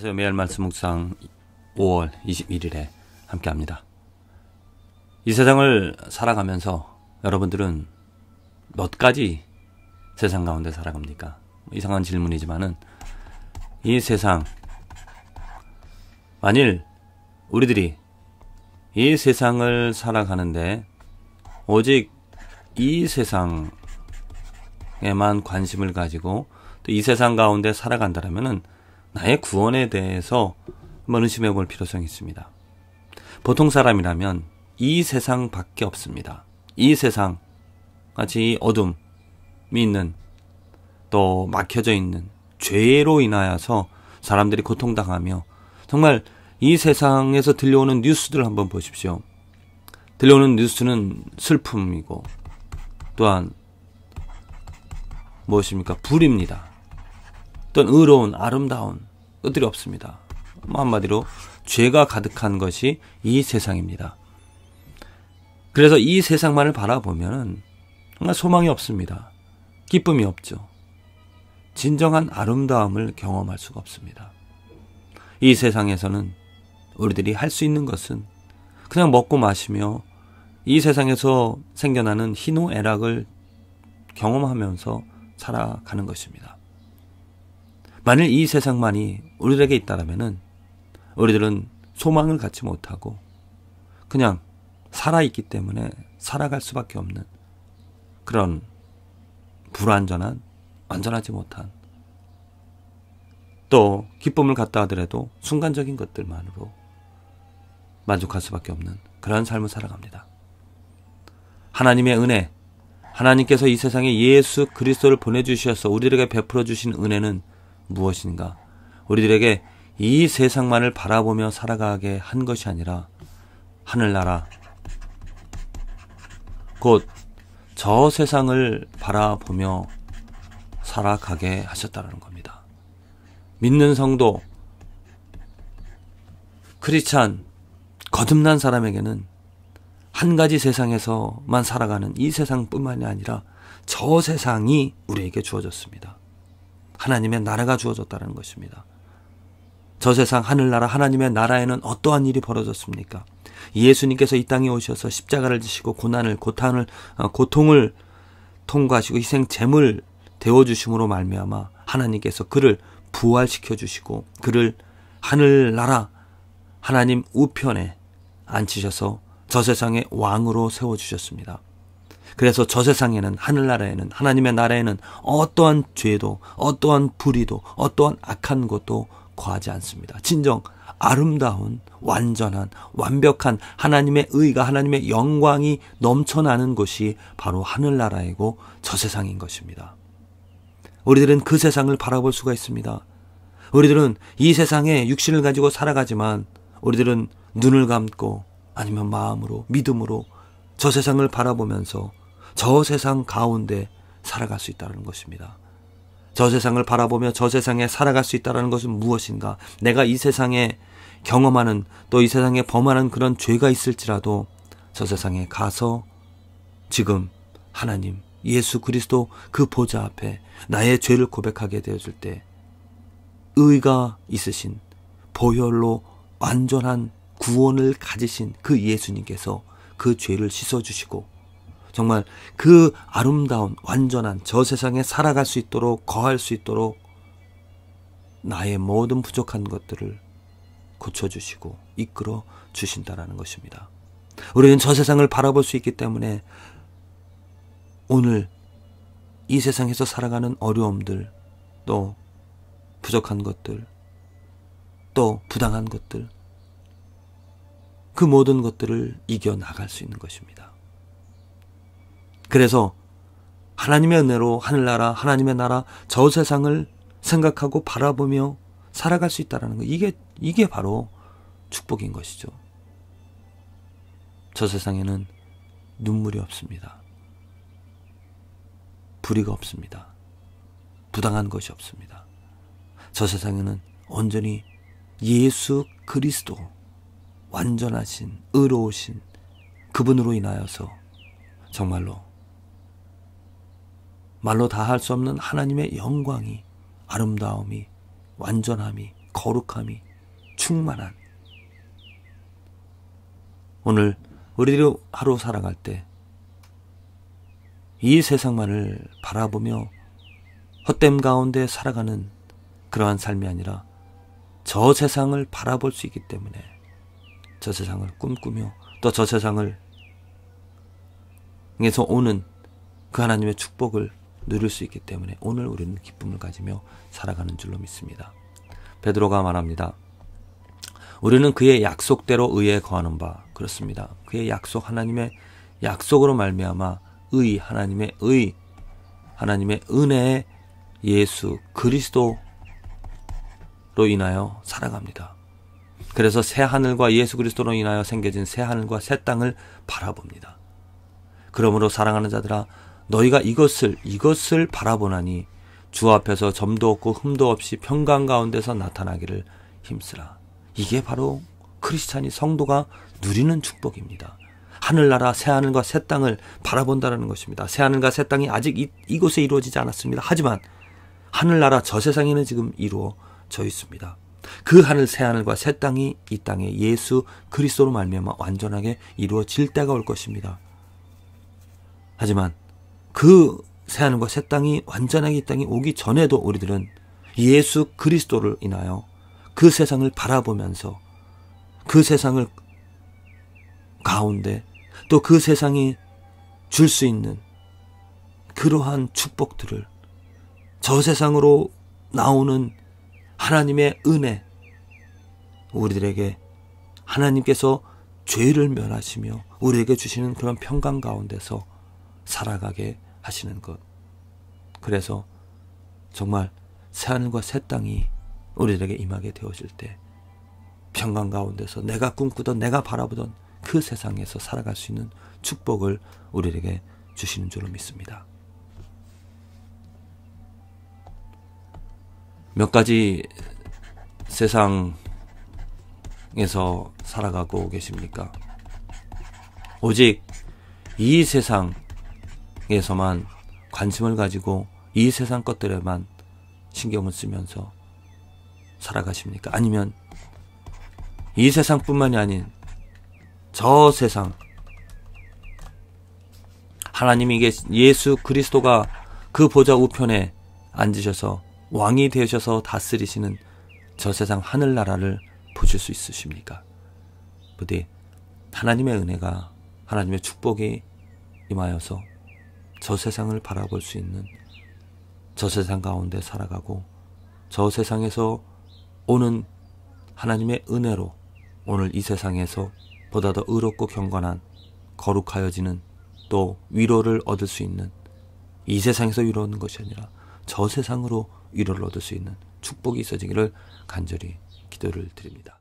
안녕하세요. 매일 말씀 묵상 5월 21일에 함께합니다. 이 세상을 살아가면서 여러분들은 몇 가지 세상 가운데 살아갑니까? 뭐 이상한 질문이지만은 이 세상 만일 우리들이 이 세상을 살아가는데 오직 이 세상에만 관심을 가지고 또 이 세상 가운데 살아간다라면은 나의 구원에 대해서 한번 의심해 볼 필요성이 있습니다. 보통 사람이라면 이 세상 밖에 없습니다. 이 세상, 같이 어둠이 있는, 또 막혀져 있는, 죄로 인하여서 사람들이 고통당하며, 정말 이 세상에서 들려오는 뉴스들 을 한번 보십시오. 들려오는 뉴스는 슬픔이고, 또한, 무엇입니까? 불입니다. 어떤 의로운 아름다운 것들이 없습니다. 뭐 한마디로 죄가 가득한 것이 이 세상입니다. 그래서 이 세상만을 바라보면 정말 소망이 없습니다. 기쁨이 없죠. 진정한 아름다움을 경험할 수가 없습니다. 이 세상에서는 우리들이 할 수 있는 것은 그냥 먹고 마시며 이 세상에서 생겨나는 희노애락을 경험하면서 살아가는 것입니다. 만일 이 세상만이 우리들에게 있다라면은 우리들은 소망을 갖지 못하고 그냥 살아있기 때문에 살아갈 수밖에 없는 그런 불완전한 완전하지 못한 또 기쁨을 갖다 하더라도 순간적인 것들만으로 만족할 수밖에 없는 그런 삶을 살아갑니다. 하나님의 은혜, 하나님께서 이 세상에 예수 그리스도를 보내주셔서 우리들에게 베풀어 주신 은혜는 무엇인가? 우리들에게 이 세상만을 바라보며 살아가게 한 것이 아니라 하늘나라 곧 저 세상을 바라보며 살아가게 하셨다는 겁니다. 믿는 성도 크리찬 거듭난 사람에게는 한 가지 세상에서만 살아가는 이 세상뿐만이 아니라 저 세상이 우리에게 주어졌습니다. 하나님의 나라가 주어졌다는 것입니다. 저 세상 하늘나라 하나님의 나라에는 어떠한 일이 벌어졌습니까? 예수님께서 이 땅에 오셔서 십자가를 지시고 고난을 고탄을 어, 고통을 통과하시고 희생 제물 되어 주심으로 말미암아 하나님께서 그를 부활시켜 주시고 그를 하늘나라 하나님 우편에 앉히셔서 저 세상의 왕으로 세워 주셨습니다. 그래서 저 세상에는 하늘나라에는 하나님의 나라에는 어떠한 죄도 어떠한 불의도 어떠한 악한 것도 거하지 않습니다. 진정 아름다운 완전한 완벽한 하나님의 의가 하나님의 영광이 넘쳐나는 곳이 바로 하늘나라이고 저 세상인 것입니다. 우리들은 그 세상을 바라볼 수가 있습니다. 우리들은 이 세상에 육신을 가지고 살아가지만 우리들은 눈을 감고 아니면 마음으로 믿음으로 저 세상을 바라보면서 저 세상 가운데 살아갈 수 있다는 것입니다. 저 세상을 바라보며 저 세상에 살아갈 수 있다는 것은 무엇인가? 내가 이 세상에 경험하는 또 이 세상에 범하는 그런 죄가 있을지라도 저 세상에 가서 지금 하나님 예수 그리스도 그 보좌 앞에 나의 죄를 고백하게 되어줄 때 의가 있으신 보혈로 완전한 구원을 가지신 그 예수님께서 그 죄를 씻어주시고 정말 그 아름다운 완전한 저 세상에 살아갈 수 있도록 거할 수 있도록 나의 모든 부족한 것들을 고쳐주시고 이끌어 주신다라는 것입니다. 우리는 저 세상을 바라볼 수 있기 때문에 오늘 이 세상에서 살아가는 어려움들 또 부족한 것들 또 부당한 것들 그 모든 것들을 이겨나갈 수 있는 것입니다. 그래서 하나님의 은혜로 하늘나라, 하나님의 나라, 저 세상을 생각하고 바라보며 살아갈 수 있다라는 거. 이게 이게 바로 축복인 것이죠. 저 세상에는 눈물이 없습니다. 불의가 없습니다. 부당한 것이 없습니다. 저 세상에는 온전히 예수 그리스도 완전하신 의로우신 그분으로 인하여서 정말로 말로 다 할 수 없는 하나님의 영광이, 아름다움이, 완전함이, 거룩함이, 충만한. 오늘 우리를 하루 살아갈 때 이 세상만을 바라보며 헛됨 가운데 살아가는 그러한 삶이 아니라 저 세상을 바라볼 수 있기 때문에 저 세상을 꿈꾸며 또 저 세상을 에서 오는 그 하나님의 축복을 누릴 수 있기 때문에 오늘 우리는 기쁨을 가지며 살아가는 줄로 믿습니다. 베드로가 말합니다. 우리는 그의 약속대로 의에 거하는 바 그렇습니다. 그의 약속 하나님의 약속으로 말미암아 의 하나님의 의 하나님의 은혜 예수 그리스도로 인하여 살아갑니다. 그래서 새 하늘과 예수 그리스도로 인하여 생겨진 새 하늘과 새 땅을 바라봅니다. 그러므로 사랑하는 자들아 너희가 이것을 이것을 바라보나니 주 앞에서 점도 없고 흠도 없이 평강 가운데서 나타나기를 힘쓰라. 이게 바로 크리스찬이 성도가 누리는 축복입니다. 하늘나라 새 하늘과 새 땅을 바라본다는 것입니다. 새 하늘과 새 땅이 아직 이, 이곳에 이루어지지 않았습니다. 하지만 하늘나라 저 세상에는 지금 이루어져 있습니다. 그 하늘 새 하늘과 새 땅이 이 땅에 예수 그리스도로 말미암아 완전하게 이루어질 때가 올 것입니다. 하지만 그 새하늘과 새 땅이 완전하게 땅이 오기 전에도 우리들은 예수 그리스도를 인하여 그 세상을 바라보면서 그 세상을 가운데 또 그 세상이 줄 수 있는 그러한 축복들을 저 세상으로 나오는 하나님의 은혜 우리들에게 하나님께서 죄를 면하시며 우리에게 주시는 그런 평강 가운데서 살아가게 하시는 것. 그래서 정말 새하늘과 새 땅이 우리들에게 임하게 되어질 때 평강 가운데서 내가 꿈꾸던 내가 바라보던 그 세상에서 살아갈 수 있는 축복을 우리에게 주시는 줄을 믿습니다. 몇 가지 세상에서 살아가고 계십니까? 오직 이 세상, 에서만 관심을 가지고 이 세상 것들에만 신경을 쓰면서 살아가십니까? 아니면 이 세상뿐만이 아닌 저 세상 하나님이 예수 그리스도가 그 보좌 우편에 앉으셔서 왕이 되셔서 다스리시는 저 세상 하늘나라를 보실 수 있으십니까? 부디 하나님의 은혜가 하나님의 축복이 임하여서 저 세상을 바라볼 수 있는 저 세상 가운데 살아가고 저 세상에서 오는 하나님의 은혜로 오늘 이 세상에서 보다 더 의롭고 경건한 거룩하여지는 또 위로를 얻을 수 있는 이 세상에서 위로 얻는 것이 아니라 저 세상으로 위로를 얻을 수 있는 축복이 있어지기를 간절히 기도를 드립니다.